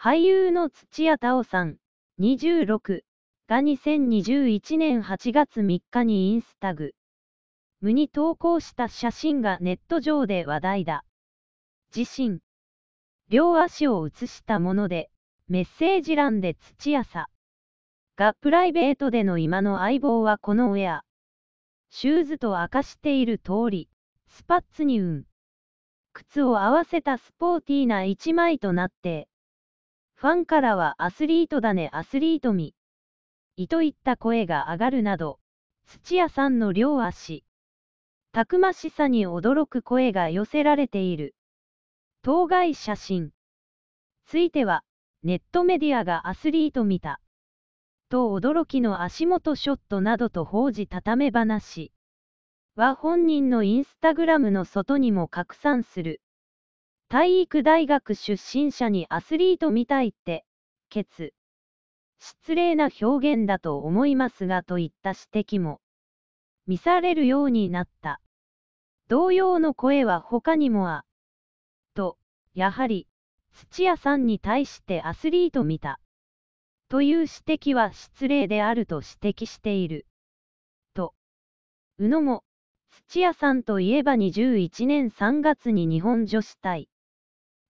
俳優の土屋太鳳さん、26が2021年8月3日にインスタグ、無に投稿した写真がネット上で話題だ。自身、両足を写したもので、メッセージ欄で土屋さがプライベートでの今の相棒はこのウェア。シューズと明かしている通り、スパッツに運。靴を合わせたスポーティーな一枚となって、ファンからはアスリートだねアスリートみ。いといった声が上がるなど、土屋さんの両足。たくましさに驚く声が寄せられている。当該写真。ついては、ネットメディアがアスリート見た。と驚きの足元ショットなどと報じたため話。は本人のインスタグラムの外にも拡散する。体育大学出身者にアスリートみたいって、ケツ。失礼な表現だと思いますがといった指摘も見されるようになった。同様の声は他にもあ。と、やはり、土屋さんに対してアスリート見た。という指摘は失礼であると指摘している。と、宇野も、土屋さんといえば21年3月に日本女子対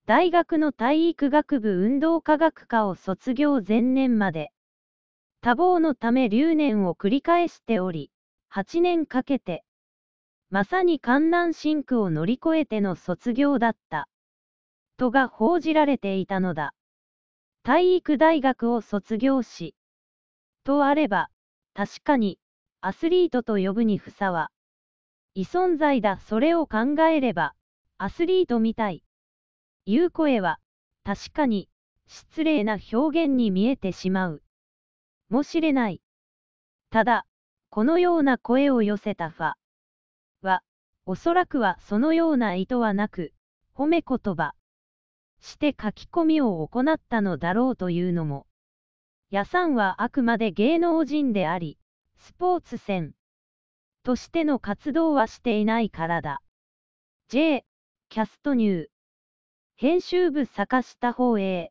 大学の体育学部運動科学科を卒業前年まで、多忙のため留年を繰り返しており、8年かけて、まさに観難深苦を乗り越えての卒業だった、とが報じられていたのだ。体育大学を卒業し、とあれば、確かに、アスリートと呼ぶにふさわ、異存在だそれを考えれば、アスリートみたい。いう声は、確かに、失礼な表現に見えてしまう。もしれない。ただ、このような声を寄せたファは、おそらくはそのような意図はなく、褒め言葉して書き込みを行ったのだろうというのも、ヤさんはあくまで芸能人であり、スポーツ戦。としての活動はしていないからだ。J キャストニュー編集部坂下放映